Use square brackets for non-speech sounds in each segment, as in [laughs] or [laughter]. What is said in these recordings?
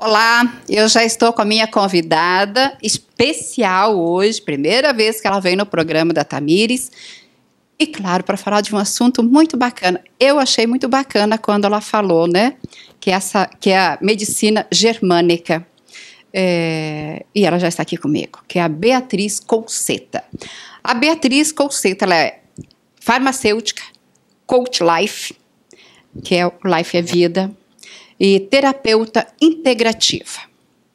Olá, eu já estou com a minha convidada especial hoje, primeira vez que ela vem no programa da Tamires. E claro, para falar de um assunto muito bacana. Eu achei muito bacana quando ela falou, né? Que, essa, que é a medicina germânica. É, e ela já está aqui comigo, que é a Beatriz Conceta. A Beatriz Conceta, ela é farmacêutica, coach life, que é Life é Vida, e terapeuta integrativa.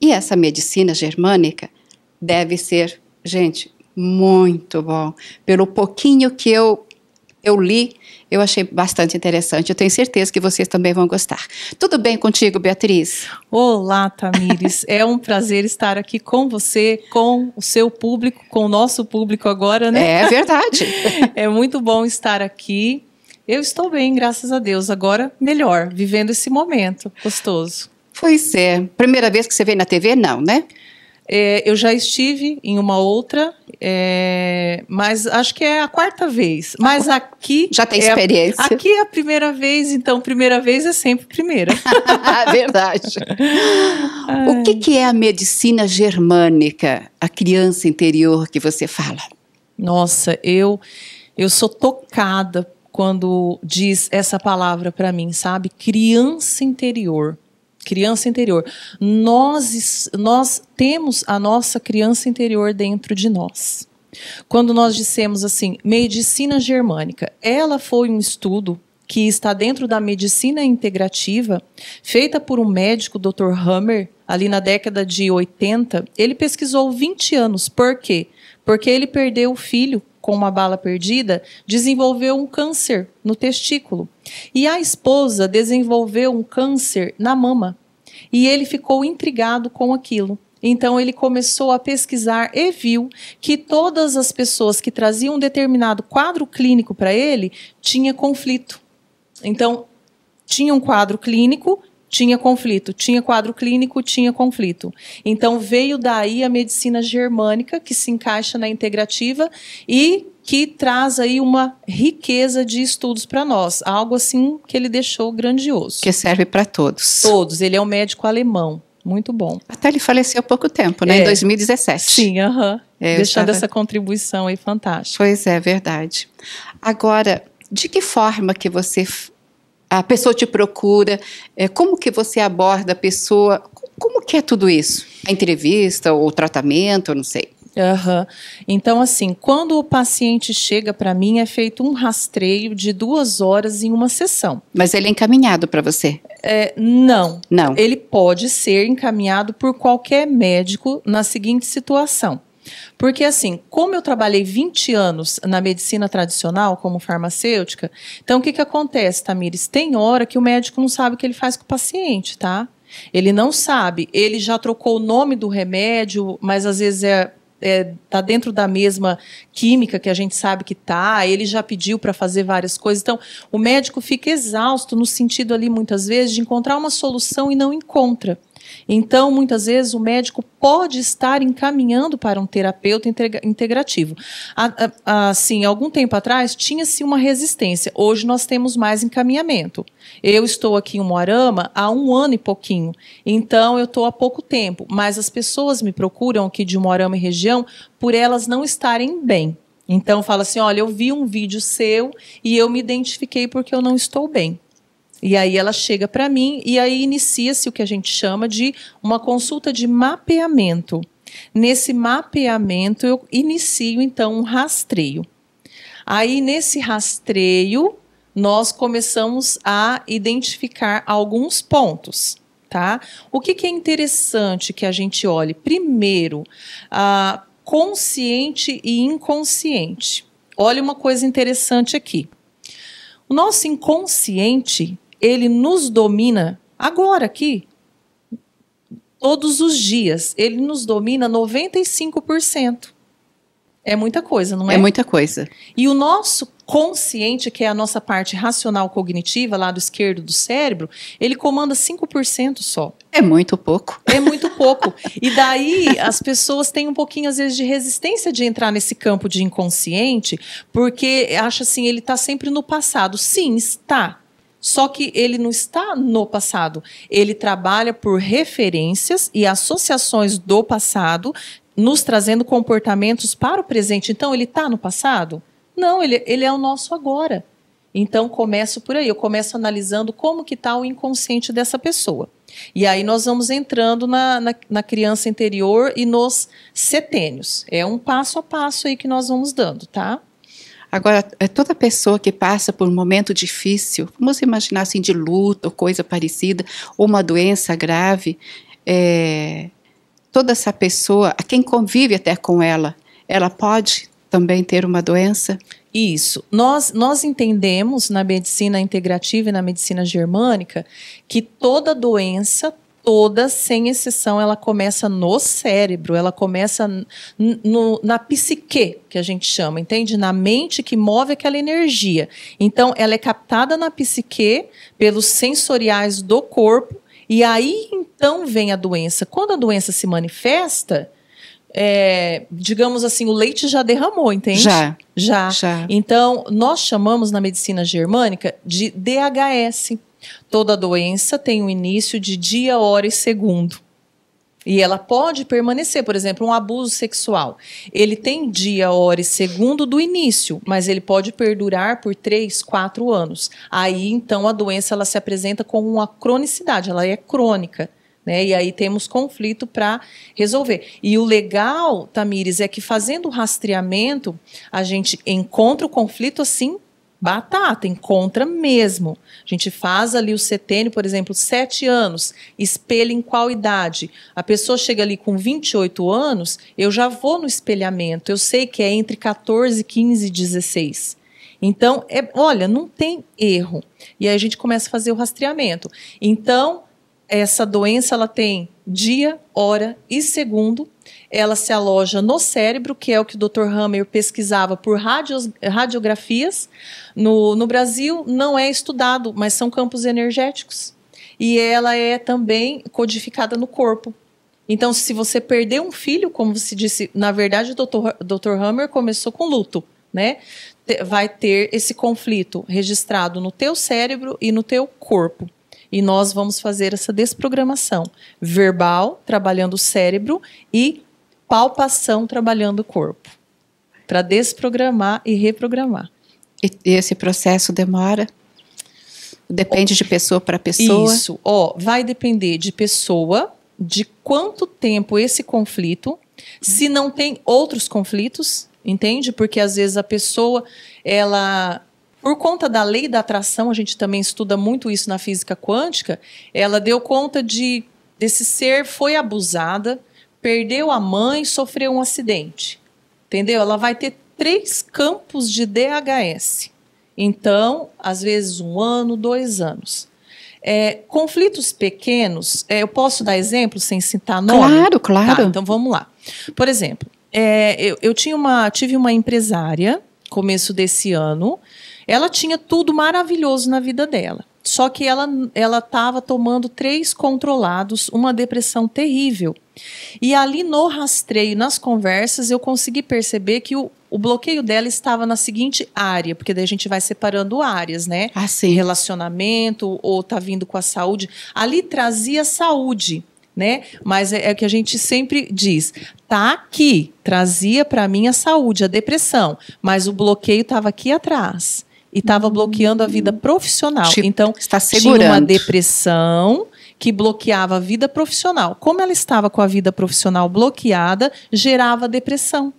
E essa medicina germânica deve ser, gente, muito bom. Pelo pouquinho que eu eu li, eu achei bastante interessante. Eu tenho certeza que vocês também vão gostar. Tudo bem contigo, Beatriz? Olá, Tamires. é um prazer estar aqui com você, com o seu público, com o nosso público agora, né? É verdade. [laughs] é muito bom estar aqui. Eu estou bem, graças a Deus. Agora melhor, vivendo esse momento gostoso. Pois é. Primeira vez que você vem na TV, não, né? É, eu já estive em uma outra, é, mas acho que é a quarta vez. Mas aqui. Já tem é, experiência. aqui é a primeira vez, então primeira vez é sempre primeira. [laughs] Ah, verdade. O que, que é a medicina germânica, a criança interior que você fala? Nossa, eu, eu sou tocada quando diz essa palavra para mim, sabe? Criança interior. Criança interior. Nós, nós temos a nossa criança interior dentro de nós. Quando nós dissemos assim, medicina germânica, ela foi um estudo que está dentro da medicina integrativa, feita por um médico, Dr. Hammer, ali na década de 80. Ele pesquisou 20 anos. Por quê? porque ele perdeu o filho com uma bala perdida, desenvolveu um câncer no testículo. E a esposa desenvolveu um câncer na mama. E ele ficou intrigado com aquilo. Então ele começou a pesquisar e viu que todas as pessoas que traziam um determinado quadro clínico para ele tinha conflito. Então tinha um quadro clínico tinha conflito, tinha quadro clínico, tinha conflito. Então veio daí a medicina germânica que se encaixa na integrativa e que traz aí uma riqueza de estudos para nós, algo assim que ele deixou grandioso. Que serve para todos. Todos, ele é um médico alemão, muito bom. Até ele faleceu há pouco tempo, né, é. em 2017. Sim, aham. Uh -huh. é, deixando essa contribuição aí fantástica. Pois é, verdade. Agora, de que forma que você a pessoa te procura, é, como que você aborda a pessoa, como que é tudo isso? A é entrevista ou o tratamento, não sei. Uhum. Então, assim, quando o paciente chega para mim, é feito um rastreio de duas horas em uma sessão. Mas ele é encaminhado para você? É, não. Não. Ele pode ser encaminhado por qualquer médico na seguinte situação: porque, assim, como eu trabalhei 20 anos na medicina tradicional, como farmacêutica, então o que, que acontece, Tamires? Tem hora que o médico não sabe o que ele faz com o paciente, tá? Ele não sabe. Ele já trocou o nome do remédio, mas às vezes é é, tá dentro da mesma química que a gente sabe que tá, ele já pediu para fazer várias coisas. Então, o médico fica exausto no sentido ali muitas vezes de encontrar uma solução e não encontra. Então, muitas vezes, o médico pode estar encaminhando para um terapeuta integrativo. Assim, algum tempo atrás, tinha-se uma resistência. Hoje, nós temos mais encaminhamento. Eu estou aqui em Moarama há um ano e pouquinho. Então, eu estou há pouco tempo. Mas as pessoas me procuram aqui de Moarama e região por elas não estarem bem. Então, fala assim: olha, eu vi um vídeo seu e eu me identifiquei porque eu não estou bem. E aí ela chega para mim e aí inicia-se o que a gente chama de uma consulta de mapeamento. Nesse mapeamento eu inicio então um rastreio. Aí nesse rastreio nós começamos a identificar alguns pontos. Tá? O que, que é interessante que a gente olhe? Primeiro, a consciente e inconsciente. Olha uma coisa interessante aqui. O nosso inconsciente ele nos domina agora aqui, todos os dias. Ele nos domina 95%. É muita coisa, não é? É muita coisa. E o nosso consciente, que é a nossa parte racional cognitiva, lado esquerdo do cérebro, ele comanda 5% só. É muito pouco. É muito pouco. e daí as pessoas têm um pouquinho, às vezes, de resistência de entrar nesse campo de inconsciente, porque acha assim, ele está sempre no passado. Sim, está. Só que ele não está no passado. Ele trabalha por referências e associações do passado, nos trazendo comportamentos para o presente. Então, ele está no passado? Não, ele, ele é o nosso agora. Então, começo por aí. Eu começo analisando como que está o inconsciente dessa pessoa. E aí nós vamos entrando na, na, na, criança interior e nos setênios. É um passo a passo aí que nós vamos dando, tá? Agora, é toda pessoa que passa por um momento difícil, vamos imaginar assim, de luta ou coisa parecida, ou uma doença grave, é, toda essa pessoa, quem convive até com ela, ela pode também ter uma doença? Isso. Nós, nós entendemos na medicina integrativa e na medicina germânica que toda doença, toda, sem exceção, ela começa no cérebro, ela começa no, na psique, que a gente chama, entende? Na mente que move aquela energia. Então, ela é captada na psique pelos sensoriais do corpo, e aí então vem a doença. Quando a doença se manifesta, é, digamos assim, o leite já derramou, entende? Já. já. Já. Então, nós chamamos na medicina germânica de DHS Toda doença tem um início de dia, hora e segundo. E ela pode permanecer, por exemplo, um abuso sexual. Ele tem dia, hora e segundo do início, mas ele pode perdurar por três, quatro anos. Aí, então, a doença ela se apresenta como uma cronicidade, ela é crônica. Né? E aí temos conflito para resolver. E o legal, Tamires, é que fazendo o rastreamento, a gente encontra o conflito assim batata, encontra mesmo. A gente faz ali o setênio, por exemplo, sete anos, espelha em qual idade? A pessoa chega ali com 28 anos, eu já vou no espelhamento, eu sei que é entre 14, 15 e 16. Então, é, olha, não tem erro. E aí a gente começa a fazer o rastreamento. Então, essa doença ela tem dia, hora e segundo. Ela se aloja no cérebro, que é o que o Dr. Hammer pesquisava por radios, radiografias. No, no Brasil, não é estudado, mas são campos energéticos. E ela é também codificada no corpo. Então, se você perder um filho, como se disse, na verdade, o Dr. Dr. Hammer começou com luto, né? Vai ter esse conflito registrado no teu cérebro e no teu corpo e nós vamos fazer essa desprogramação verbal, trabalhando o cérebro, e palpação, trabalhando o corpo, para desprogramar e reprogramar. E, esse processo demora? Depende oh, de pessoa para pessoa? Isso, ó, oh, vai depender de pessoa, de quanto tempo esse conflito, se não tem outros conflitos, entende? Porque às vezes a pessoa, ela por conta da lei da atração, a gente também estuda muito isso na física quântica, ela deu conta de desse ser foi abusada, perdeu a mãe, sofreu um acidente. Entendeu? Ela vai ter três campos de DHS. Então, às vezes um ano, dois anos. É, conflitos pequenos, é, eu posso dar exemplo sem citar nome? Claro, tá, claro. Tá, então vamos lá. Por exemplo, é, eu, eu tinha uma, tive uma empresária, começo desse ano, ela tinha tudo maravilhoso na vida dela. Só que ela ela estava tomando três controlados, uma depressão terrível. E ali no rastreio, nas conversas, eu consegui perceber que o, o bloqueio dela estava na seguinte área, porque daí a gente vai separando áreas, né? Ah, sim. Relacionamento, ou tá vindo com a saúde. Ali trazia saúde, né? Mas é, é o que a gente sempre diz. Tá aqui, trazia para mim a saúde, a depressão, mas o bloqueio estava aqui atrás e estava bloqueando a vida profissional. Tipo, então, está segurando. tinha uma depressão que bloqueava a vida profissional. Como ela estava com a vida profissional bloqueada, gerava depressão.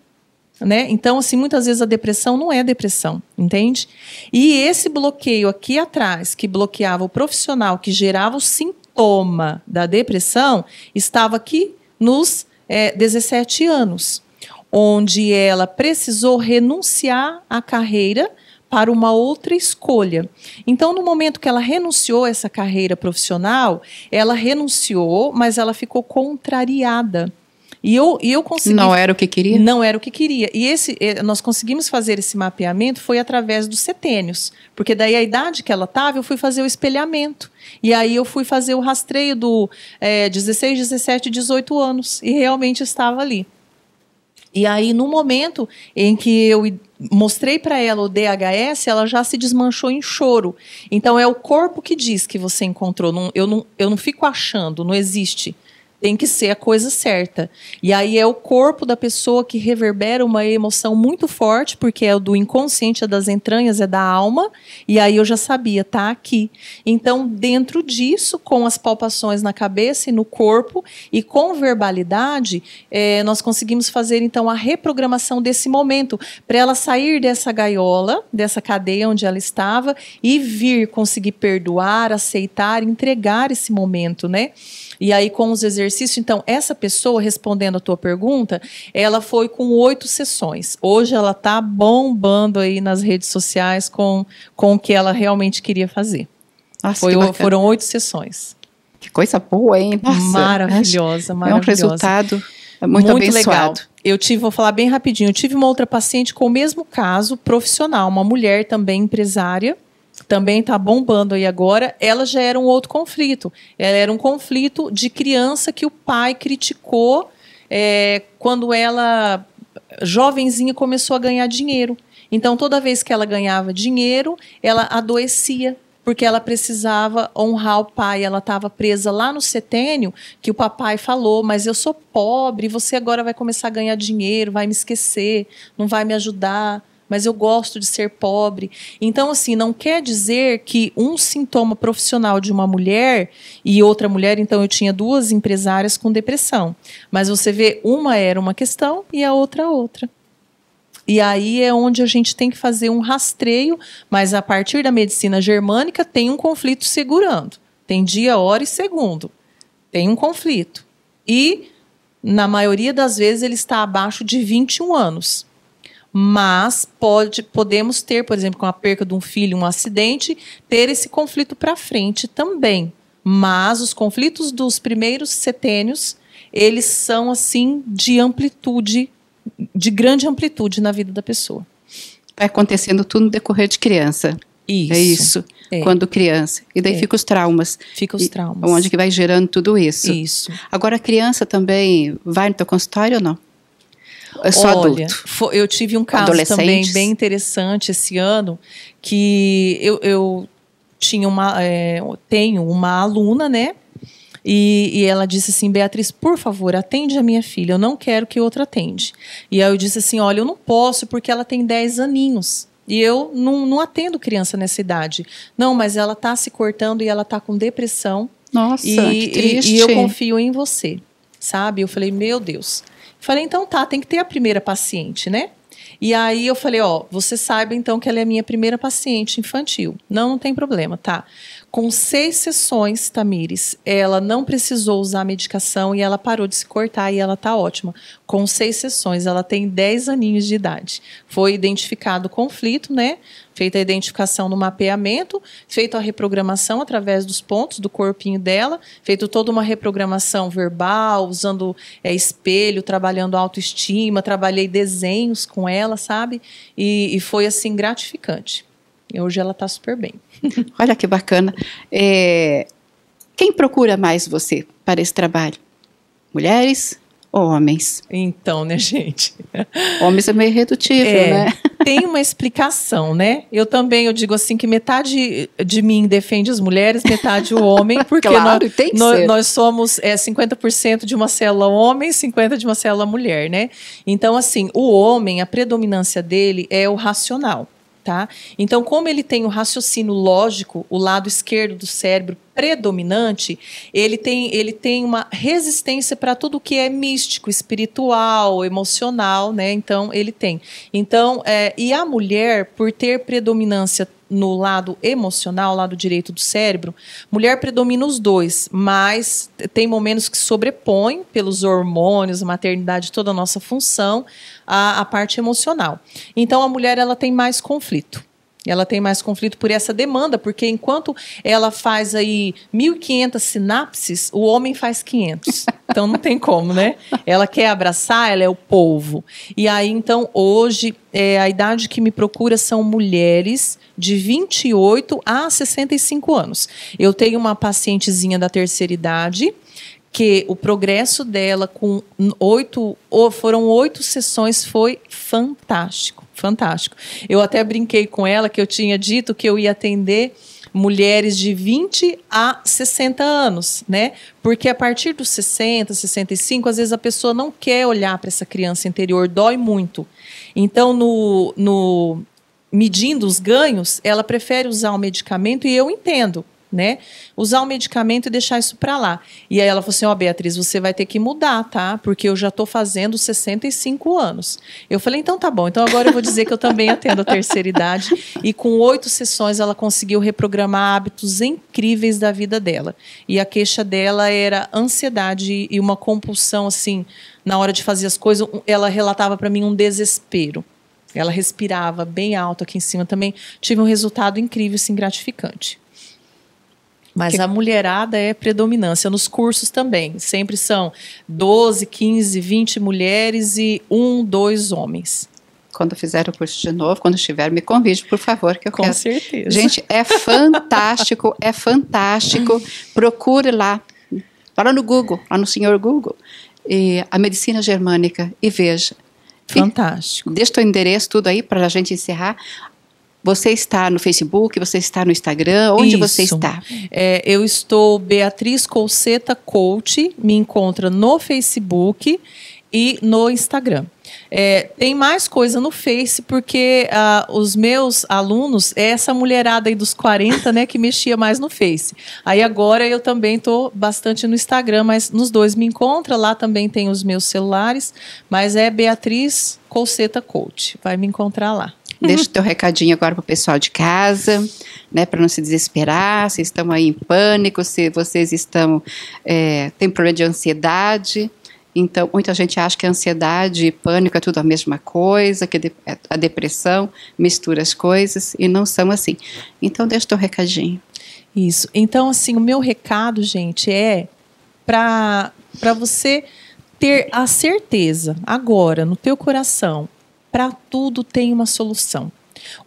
Né? Então, assim, muitas vezes a depressão não é depressão, entende? E esse bloqueio aqui atrás, que bloqueava o profissional, que gerava o sintoma da depressão, estava aqui nos é, 17 anos, onde ela precisou renunciar à carreira para uma outra escolha. Então, no momento que ela renunciou a essa carreira profissional, ela renunciou, mas ela ficou contrariada. E eu, e eu consegui. Não era o que queria? Não era o que queria. E esse, eh, nós conseguimos fazer esse mapeamento foi através dos setênios. Porque daí a idade que ela estava, eu fui fazer o espelhamento. E aí eu fui fazer o rastreio do é, 16, 17, 18 anos. E realmente estava ali. E aí, no momento em que eu mostrei para ela o DHS, ela já se desmanchou em choro. Então é o corpo que diz que você encontrou. Não, eu, não, eu não fico achando, não existe tem que ser a coisa certa. E aí é o corpo da pessoa que reverbera uma emoção muito forte, porque é do inconsciente, é das entranhas, é da alma. E aí eu já sabia, tá aqui. Então, dentro disso, com as palpações na cabeça e no corpo, e com verbalidade, é, nós conseguimos fazer então a reprogramação desse momento, para ela sair dessa gaiola, dessa cadeia onde ela estava, e vir conseguir perdoar, aceitar, entregar esse momento, né? E aí, com os exercícios, então, essa pessoa, respondendo a tua pergunta, ela foi com oito sessões. Hoje ela está bombando aí nas redes sociais com, com o que ela realmente queria fazer. Nossa, foi, que foram oito sessões. Que coisa boa, hein? Nossa, maravilhosa, maravilhosa. É um resultado muito, muito abençoado. Legal. Eu tive, vou falar bem rapidinho, eu tive uma outra paciente com o mesmo caso, profissional, uma mulher também empresária, também está bombando aí agora, ela já era um outro conflito. Ela era um conflito de criança que o pai criticou é, quando ela, jovenzinha, começou a ganhar dinheiro. Então, toda vez que ela ganhava dinheiro, ela adoecia, porque ela precisava honrar o pai. Ela estava presa lá no setênio, que o papai falou: Mas eu sou pobre, você agora vai começar a ganhar dinheiro, vai me esquecer, não vai me ajudar mas eu gosto de ser pobre. Então, assim, não quer dizer que um sintoma profissional de uma mulher e outra mulher, então eu tinha duas empresárias com depressão. Mas você vê, uma era uma questão e a outra outra. E aí é onde a gente tem que fazer um rastreio, mas a partir da medicina germânica tem um conflito segurando. Tem dia, hora e segundo. Tem um conflito. E, na maioria das vezes, ele está abaixo de 21 anos mas pode podemos ter, por exemplo, com a perca de um filho, um acidente, ter esse conflito para frente também. Mas os conflitos dos primeiros setênios, eles são assim de amplitude, de grande amplitude na vida da pessoa. Vai tá acontecendo tudo no decorrer de criança. Isso. É isso. É. Quando criança. E daí é. fica os traumas. Fica os traumas. E onde que vai gerando tudo isso. Isso. Agora, a criança também vai no teu consultório ou não? Olha, adulto. Foi, eu tive um caso também bem interessante esse ano, que eu, eu tinha uma, é, tenho uma aluna, né? E, e, ela disse assim, Beatriz, por favor, atende a minha filha, eu não quero que outra atende. E aí eu disse assim, olha, eu não posso porque ela tem 10 aninhos. E eu não, não atendo criança nessa idade. Não, mas ela está se cortando e ela está com depressão. Nossa, e, que triste. E, e eu confio em você, sabe? Eu falei, meu Deus. Falei, então tá, tem que ter a primeira paciente, né? E aí eu falei, ó, você saiba então que ela é a minha primeira paciente infantil. Não, não tem problema, tá? Com seis sessões, Tamires, ela não precisou usar medicação e ela parou de se cortar e ela tá ótima. Com seis sessões, ela tem 10 aninhos de idade. Foi identificado o conflito, né? Feita a identificação no mapeamento, feita a reprogramação através dos pontos do corpinho dela, feito toda uma reprogramação verbal, usando é, espelho, trabalhando autoestima, trabalhei desenhos com ela, sabe? E, e foi assim gratificante. E hoje ela tá super bem. [laughs] Olha que bacana. É, quem procura mais você para esse trabalho? Mulheres ou homens? Então, né, gente? Homens é meio redutivo, é, né? Tem uma explicação, né? Eu também eu digo assim que metade de mim defende as mulheres, metade o homem, [laughs] porque claro, nós, tem que nós, ser. nós somos é, 50% de uma célula homem, 50% de uma célula mulher, né? Então, assim, o homem, a predominância dele é o racional. Tá? Então, como ele tem o raciocínio lógico, o lado esquerdo do cérebro predominante, ele tem, ele tem uma resistência para tudo que é místico, espiritual, emocional, né? Então, ele tem. Então, é, e a mulher, por ter predominância no lado emocional, lado direito do cérebro, mulher predomina os dois, mas tem momentos que sobrepõem pelos hormônios, maternidade, toda a nossa função, a, a parte emocional. Então a mulher ela tem mais conflito. Ela tem mais conflito por essa demanda, porque enquanto ela faz aí 1.500 sinapses, o homem faz 500. [laughs] Então não tem como, né? Ela quer abraçar, ela é o povo. E aí, então, hoje, é, a idade que me procura são mulheres de 28 a 65 anos. Eu tenho uma pacientezinha da terceira idade que o progresso dela com oito, foram oito sessões, foi fantástico, fantástico. Eu até brinquei com ela que eu tinha dito que eu ia atender mulheres de 20 a 60 anos, né? Porque a partir dos 60, 65, às vezes a pessoa não quer olhar para essa criança interior, dói muito. Então, no, no medindo os ganhos, ela prefere usar o medicamento e eu entendo né? Usar o medicamento e deixar isso para lá. E aí ela falou assim: Ó, oh, Beatriz, você vai ter que mudar, tá? Porque eu já tô fazendo 65 anos. Eu falei: então tá bom. Então agora eu vou dizer que eu também atendo a terceira idade. E com oito sessões ela conseguiu reprogramar hábitos incríveis da vida dela. E a queixa dela era ansiedade e uma compulsão, assim, na hora de fazer as coisas. Ela relatava para mim um desespero. Ela respirava bem alto aqui em cima também. Tive um resultado incrível, assim, gratificante. Mas que... a mulherada é predominância nos cursos também. Sempre são 12, 15, 20 mulheres e um, dois homens quando fizer o curso de novo, quando estiver, me convide, por favor, que eu Com quero. Com certeza. Gente, é fantástico, é fantástico. Procure lá, lá no Google, lá no senhor Google, a medicina germânica e veja. Fantástico. E deixa o endereço tudo aí para a gente encerrar. Você está no Facebook, você está no Instagram, onde Isso. você está? É, eu estou Beatriz Colseta Coach, me encontra no Facebook e no Instagram. É, tem mais coisa no Face, porque uh, os meus alunos, é essa mulherada aí dos 40, né, que mexia mais no Face. Aí agora eu também estou bastante no Instagram, mas nos dois me encontra, lá também tem os meus celulares, mas é Beatriz Colseta Coach, vai me encontrar lá. Uhum. Deixa o teu recadinho agora para o pessoal de casa, né, para não se desesperar, se estão aí em pânico, se vocês estão é, tem problema de ansiedade. Então, muita gente acha que a ansiedade e pânico é tudo a mesma coisa, que é, a depressão mistura as coisas e não são assim. Então, deixa o teu recadinho. Isso. Então, assim, o meu recado, gente, é para você ter a certeza agora no teu coração para tudo tem uma solução.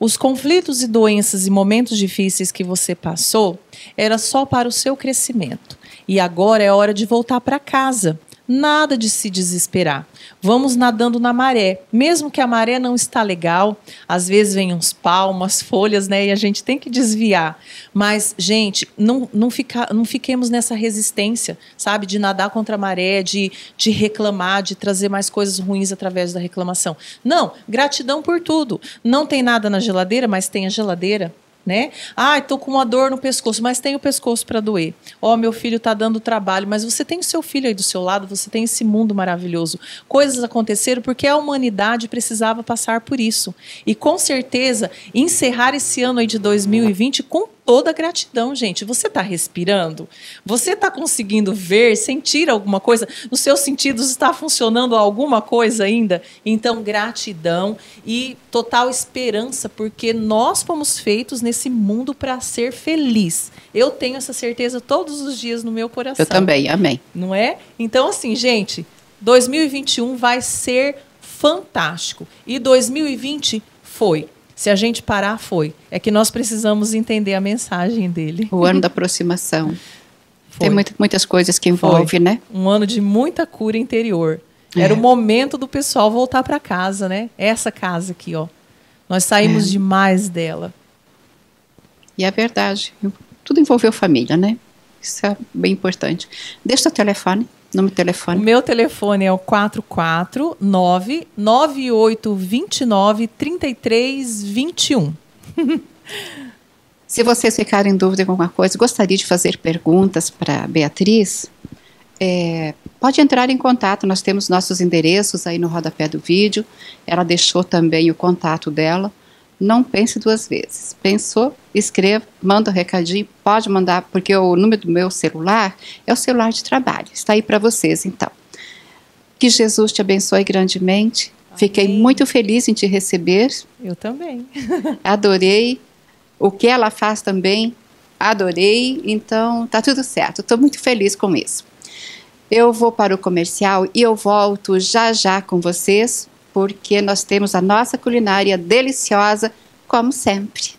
Os conflitos e doenças e momentos difíceis que você passou era só para o seu crescimento. E agora é hora de voltar para casa, Nada de se desesperar. Vamos nadando na maré. Mesmo que a maré não está legal, às vezes vem uns palmas [laughs] folhas, né? E a gente tem que desviar. Mas, gente, não, não, fica, não fiquemos nessa resistência, sabe? De nadar contra a maré, de, de reclamar, de trazer mais coisas ruins através da reclamação. Não, gratidão por tudo. Não tem nada na geladeira, mas tem a geladeira né? Ah, estou com uma dor no pescoço, mas tem o pescoço para doer. Ó, oh, meu filho está dando trabalho, mas você tem o seu filho aí do seu lado, você tem esse mundo maravilhoso. Coisas aconteceram porque a humanidade precisava passar por isso. E com certeza encerrar esse ano aí de 2020 com toda gratidão, gente. Você está respirando? Você está conseguindo ver, sentir alguma coisa? Nos seus sentidos está funcionando alguma coisa ainda? Então, gratidão e total esperança, porque nós fomos feitos nesse mundo para ser feliz. Eu tenho essa certeza todos os dias no meu coração. Eu também, amém. Não é? Então, assim, gente, 2021 vai ser fantástico. E 2020 foi se a gente parar, foi. É que nós precisamos entender a mensagem dele. O ano da aproximação. Foi. Tem muito, muitas coisas que envolve, né? Um ano de muita cura interior. É. Era o momento do pessoal voltar para casa, né? Essa casa aqui, ó. Nós saímos é. demais dela. E é verdade. Tudo envolveu família, né? Isso é bem importante. Deixa o telefone. Número telefone. O meu telefone é o 449 9829 3321. Se vocês ficarem em dúvida com alguma coisa, gostaria de fazer perguntas para Beatriz, é, pode entrar em contato, nós temos nossos endereços aí no rodapé do vídeo. Ela deixou também o contato dela não pense duas vezes. Pensou, escreva, manda o um recadinho, pode mandar, porque o número do meu celular é o celular de trabalho. Está aí para vocês, então. Que Jesus te abençoe grandemente. Amém. Fiquei muito feliz em te receber. Eu também. [laughs] Adorei. O que ela faz também, adorei. Então, tá tudo certo. Estou muito feliz com isso. Eu vou para o comercial e eu volto já já com vocês porque nós temos a nossa culinária deliciosa, como sempre.